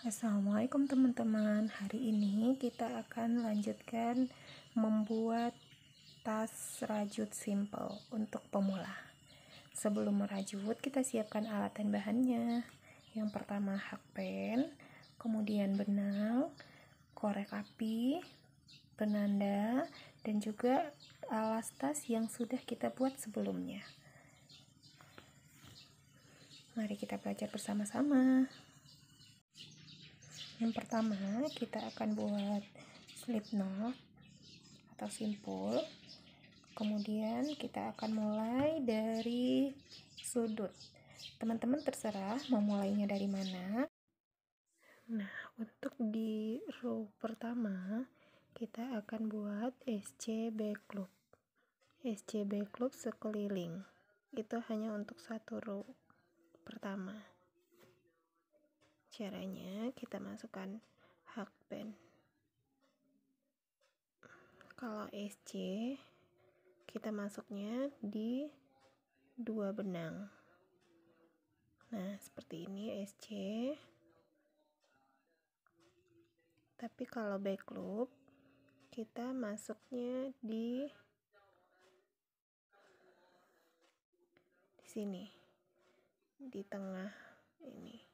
Assalamualaikum teman-teman Hari ini kita akan lanjutkan membuat tas rajut simple untuk pemula Sebelum merajut kita siapkan alat dan bahannya Yang pertama hakpen, kemudian benang, korek api, penanda, dan juga alas tas yang sudah kita buat sebelumnya Mari kita belajar bersama-sama yang pertama kita akan buat slip knot atau simpul kemudian kita akan mulai dari sudut teman-teman terserah mau mulainya dari mana nah untuk di row pertama kita akan buat sc back loop sc back loop sekeliling itu hanya untuk satu row pertama caranya kita masukkan hak pen kalau SC kita masuknya di dua benang nah seperti ini SC tapi kalau back loop kita masuknya di di sini di tengah ini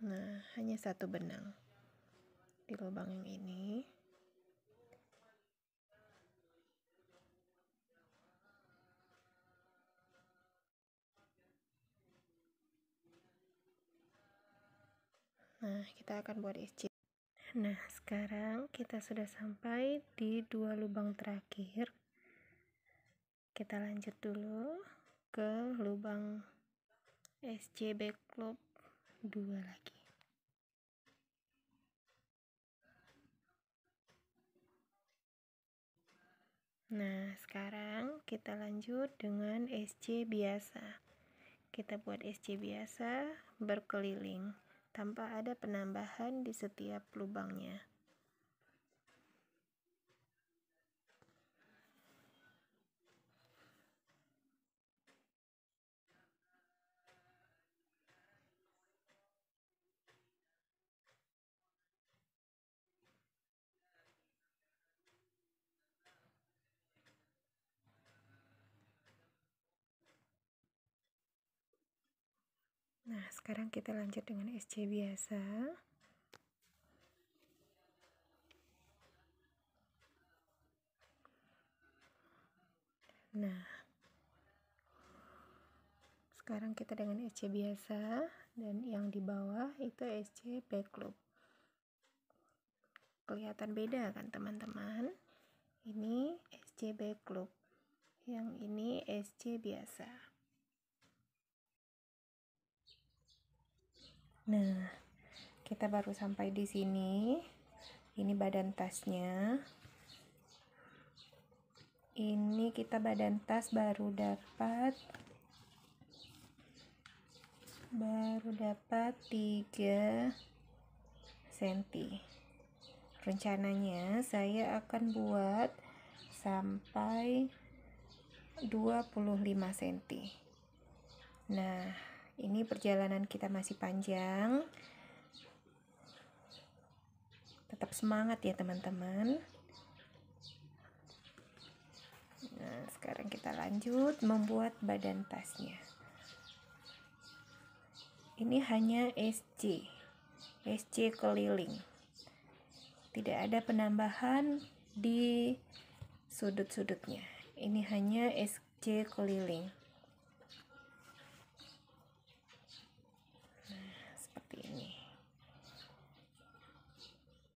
Nah, hanya satu benang di lubang yang ini. Nah, kita akan buat SC Nah, sekarang kita sudah sampai di dua lubang terakhir. Kita lanjut dulu ke lubang SC backloop dua lagi Nah, sekarang kita lanjut dengan SC biasa. Kita buat SC biasa berkeliling tanpa ada penambahan di setiap lubangnya. Sekarang kita lanjut dengan SC biasa. Nah, sekarang kita dengan SC biasa dan yang di bawah itu SC back loop. Kelihatan beda kan teman-teman? Ini SC back loop, Yang ini SC biasa. Nah, kita baru sampai di sini. Ini badan tasnya. Ini kita badan tas baru dapat baru dapat 3 cm. Rencananya saya akan buat sampai 25 cm. Nah, ini perjalanan kita masih panjang. Tetap semangat ya teman-teman. Nah, sekarang kita lanjut membuat badan tasnya. Ini hanya SC. SC keliling. Tidak ada penambahan di sudut-sudutnya. Ini hanya SC keliling.